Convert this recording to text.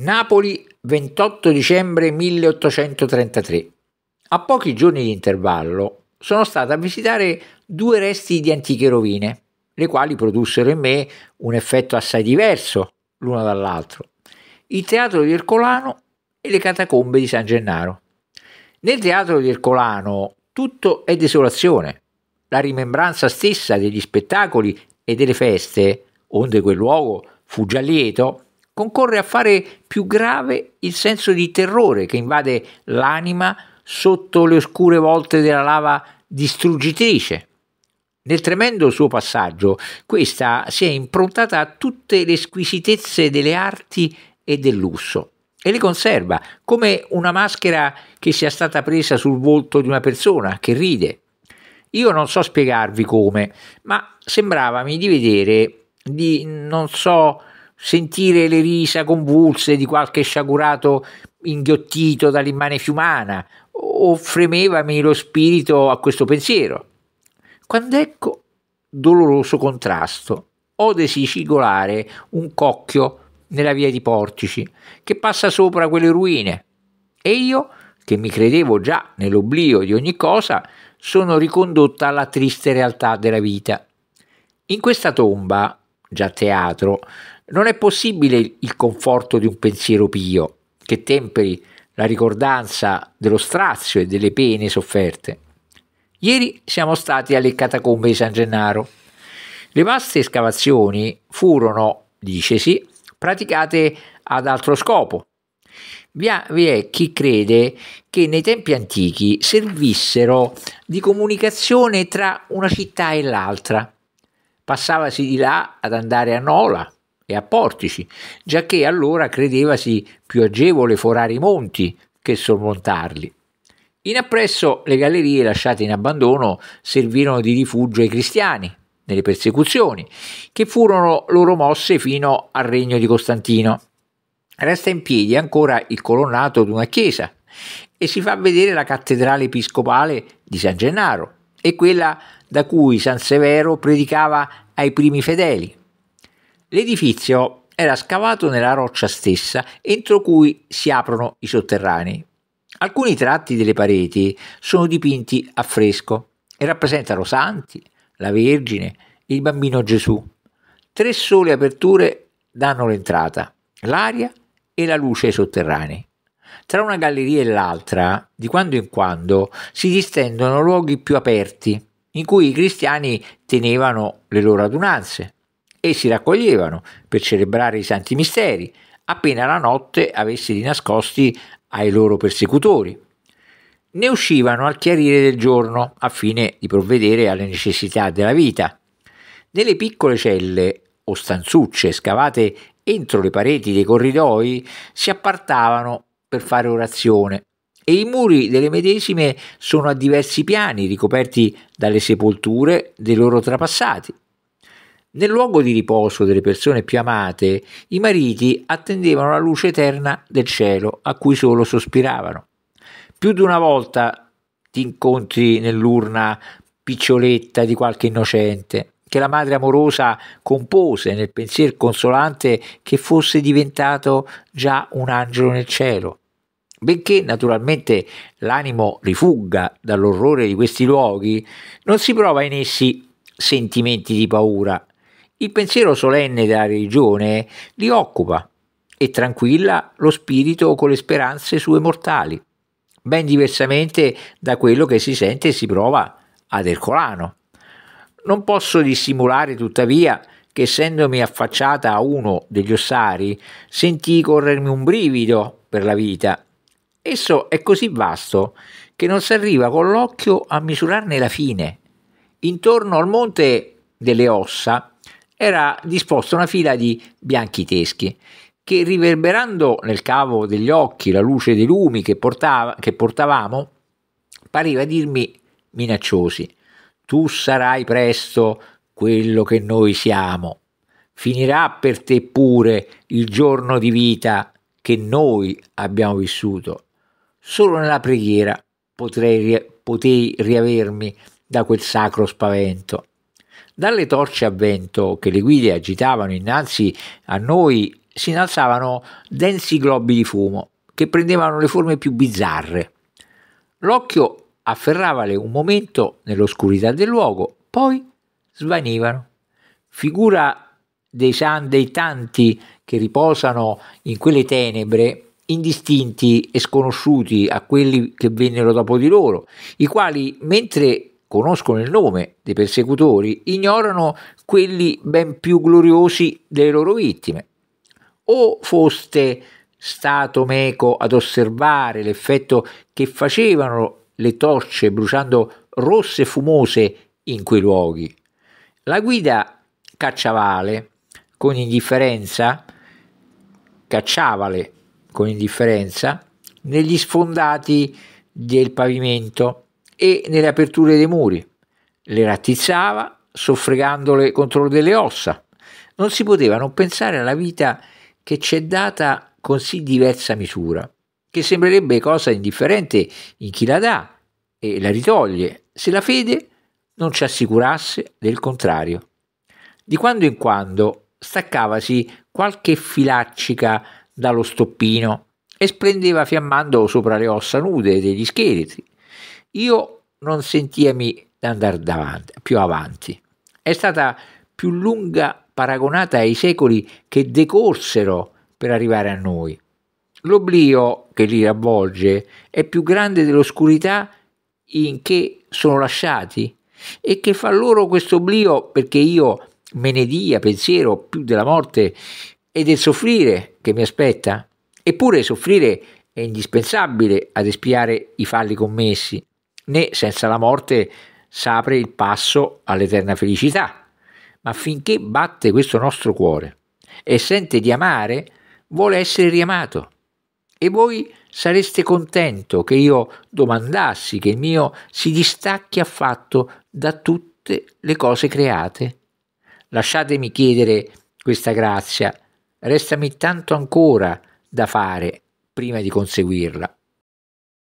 Napoli 28 dicembre 1833. A pochi giorni di intervallo sono stato a visitare due resti di antiche rovine, le quali produssero in me un effetto assai diverso l'uno dall'altro. Il teatro di Ercolano e le catacombe di San Gennaro. Nel teatro di Ercolano tutto è desolazione. La rimembranza stessa degli spettacoli e delle feste, onde quel luogo fu già lieto, concorre a fare più grave il senso di terrore che invade l'anima sotto le oscure volte della lava distruggitrice. Nel tremendo suo passaggio, questa si è improntata a tutte le squisitezze delle arti e del lusso e le conserva come una maschera che sia stata presa sul volto di una persona che ride. Io non so spiegarvi come, ma sembravami di vedere di non so sentire le risa convulse di qualche sciagurato inghiottito dall'immane fiumana, o fremevami lo spirito a questo pensiero. Quando ecco doloroso contrasto, odesi cigolare un cocchio nella via di Portici, che passa sopra quelle ruine, e io, che mi credevo già nell'oblio di ogni cosa, sono ricondotta alla triste realtà della vita. In questa tomba già teatro, non è possibile il conforto di un pensiero pio che temperi la ricordanza dello strazio e delle pene sofferte. Ieri siamo stati alle catacombe di San Gennaro. Le vaste escavazioni furono, dicesi, praticate ad altro scopo. Vi è chi crede che nei tempi antichi servissero di comunicazione tra una città e l'altra passavasi di là ad andare a Nola e a Portici, giacché allora credevasi più agevole forare i monti che sormontarli. In appresso le gallerie lasciate in abbandono servirono di rifugio ai cristiani nelle persecuzioni, che furono loro mosse fino al regno di Costantino. Resta in piedi ancora il colonnato di una chiesa e si fa vedere la cattedrale episcopale di San Gennaro e quella da cui San Severo predicava ai primi fedeli. L'edificio era scavato nella roccia stessa entro cui si aprono i sotterranei. Alcuni tratti delle pareti sono dipinti a fresco e rappresentano Santi, la Vergine, il bambino Gesù. Tre sole aperture danno l'entrata, l'aria e la luce ai sotterranei. Tra una galleria e l'altra, di quando in quando, si distendono luoghi più aperti, in cui i cristiani tenevano le loro adunanze e si raccoglievano per celebrare i santi misteri, appena la notte avesse di nascosti ai loro persecutori. Ne uscivano al chiarire del giorno, a fine di provvedere alle necessità della vita. Nelle piccole celle o stanzucce scavate entro le pareti dei corridoi si appartavano per fare orazione e i muri delle medesime sono a diversi piani ricoperti dalle sepolture dei loro trapassati. Nel luogo di riposo delle persone più amate, i mariti attendevano la luce eterna del cielo a cui solo sospiravano. Più di una volta ti incontri nell'urna piccioletta di qualche innocente che la madre amorosa compose nel pensiero consolante che fosse diventato già un angelo nel cielo. Benché naturalmente l'animo rifugga dall'orrore di questi luoghi, non si prova in essi sentimenti di paura. Il pensiero solenne della religione li occupa e tranquilla lo spirito con le speranze sue mortali, ben diversamente da quello che si sente e si prova ad Ercolano. Non posso dissimulare tuttavia che essendomi affacciata a uno degli ossari sentii corrermi un brivido per la vita Esso è così vasto che non si arriva con l'occhio a misurarne la fine. Intorno al monte delle ossa era disposta una fila di bianchi teschi che riverberando nel cavo degli occhi la luce dei lumi che, portava, che portavamo, pareva dirmi minacciosi, tu sarai presto quello che noi siamo, finirà per te pure il giorno di vita che noi abbiamo vissuto Solo nella preghiera potrei, potei riavermi da quel sacro spavento. Dalle torce a vento che le guide agitavano innanzi a noi si innalzavano densi globi di fumo che prendevano le forme più bizzarre. L'occhio afferravale un momento nell'oscurità del luogo, poi svanivano. Figura dei, san, dei tanti che riposano in quelle tenebre indistinti e sconosciuti a quelli che vennero dopo di loro, i quali, mentre conoscono il nome dei persecutori, ignorano quelli ben più gloriosi delle loro vittime. O foste stato meco ad osservare l'effetto che facevano le torce bruciando rosse e fumose in quei luoghi. La guida cacciavale, con indifferenza, cacciavale con indifferenza negli sfondati del pavimento e nelle aperture dei muri. Le rattizzava, soffregandole contro delle ossa. Non si poteva non pensare alla vita che ci è data con sì diversa misura, che sembrerebbe cosa indifferente in chi la dà e la ritoglie, se la fede non ci assicurasse del contrario. Di quando in quando staccavasi qualche filaccica dallo stoppino e splendeva fiammando sopra le ossa nude degli scheletri. Io non sentiami andare davanti, più avanti. È stata più lunga paragonata ai secoli che decorsero per arrivare a noi. L'oblio che li avvolge è più grande dell'oscurità in che sono lasciati e che fa loro questo oblio perché io me ne dia pensiero più della morte e del soffrire che mi aspetta. Eppure soffrire è indispensabile ad espiare i falli commessi, né senza la morte s'apre il passo all'eterna felicità. Ma finché batte questo nostro cuore e sente di amare, vuole essere riamato. E voi sareste contento che io domandassi che il mio si distacchi affatto da tutte le cose create? Lasciatemi chiedere questa grazia Restami tanto ancora da fare prima di conseguirla.